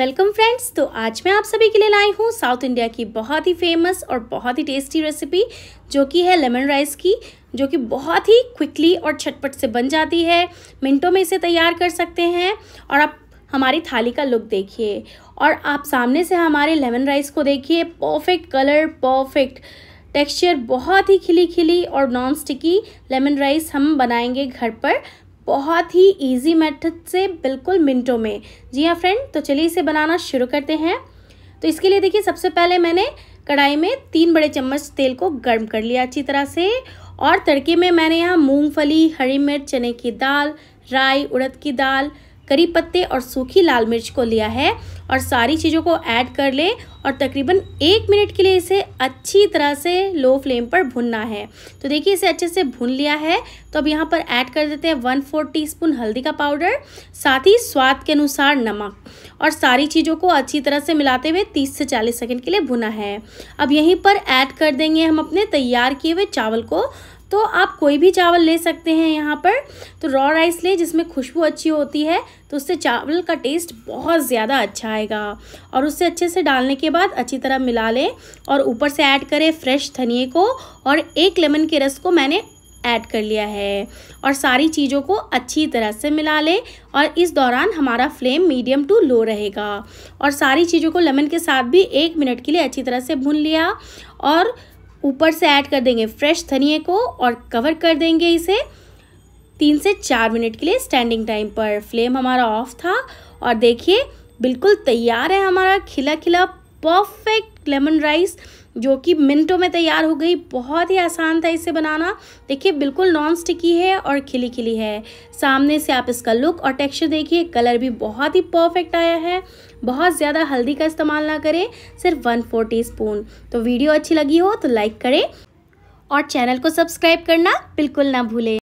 welcome friends तो आज मैं आप सभी के लिए लाई हूँ साउथ इंडिया की बहुत ही फेमस और बहुत ही टेस्टी रेसिपी जो कि है लेमन राइस की जो कि बहुत ही क्विकली और छटपट से बन जाती है मिनटों में इसे तैयार कर सकते हैं और आप हमारी थाली का लुक देखिए और आप सामने से हमारे लेमन राइस को देखिए परफेक्ट कलर परफेक्ट टेक्स्चर बहुत ही खिली खिली और नॉन स्टिकी लेमन राइस हम बनाएंगे घर पर बहुत ही इजी मेथड से बिल्कुल मिनटों में जी हाँ फ्रेंड तो चलिए इसे बनाना शुरू करते हैं तो इसके लिए देखिए सबसे पहले मैंने कढ़ाई में तीन बड़े चम्मच तेल को गर्म कर लिया अच्छी तरह से और तड़के में मैंने यहाँ मूंगफली हरी मिर्च चने की दाल राई उड़द की दाल करी पत्ते और सूखी लाल मिर्च को लिया है और सारी चीज़ों को ऐड कर ले और तकरीबन एक मिनट के लिए इसे अच्छी तरह से लो फ्लेम पर भुनना है तो देखिए इसे अच्छे से भुन लिया है तो अब यहाँ पर ऐड कर देते हैं वन फोर टी हल्दी का पाउडर साथ ही स्वाद के अनुसार नमक और सारी चीज़ों को अच्छी तरह से मिलाते हुए तीस से चालीस सेकेंड के लिए भुना है अब यहीं पर ऐड कर देंगे हम अपने तैयार किए हुए चावल को तो आप कोई भी चावल ले सकते हैं यहाँ पर तो रॉ राइस लें जिसमें खुशबू अच्छी होती है तो उससे चावल का टेस्ट बहुत ज़्यादा अच्छा आएगा और उससे अच्छे से डालने के बाद अच्छी तरह मिला लें और ऊपर से ऐड करें फ्रेश धनिए को और एक लेमन के रस को मैंने ऐड कर लिया है और सारी चीज़ों को अच्छी तरह से मिला लें और इस दौरान हमारा फ्लेम मीडियम टू लो रहेगा और सारी चीज़ों को लेमन के साथ भी एक मिनट के लिए अच्छी तरह से भून लिया और ऊपर से ऐड कर देंगे फ्रेश धनिए को और कवर कर देंगे इसे तीन से चार मिनट के लिए स्टैंडिंग टाइम पर फ्लेम हमारा ऑफ था और देखिए बिल्कुल तैयार है हमारा खिला खिला परफेक्ट लेमन राइस जो कि मिनटों में तैयार हो गई बहुत ही आसान था इसे बनाना देखिए बिल्कुल नॉन स्टिकी है और खिली खिली है सामने से आप इसका लुक और टेक्सचर देखिए कलर भी बहुत ही परफेक्ट आया है बहुत ज़्यादा हल्दी का इस्तेमाल ना करें सिर्फ वन फोर टी स्पून तो वीडियो अच्छी लगी हो तो लाइक करें और चैनल को सब्सक्राइब करना बिल्कुल ना भूलें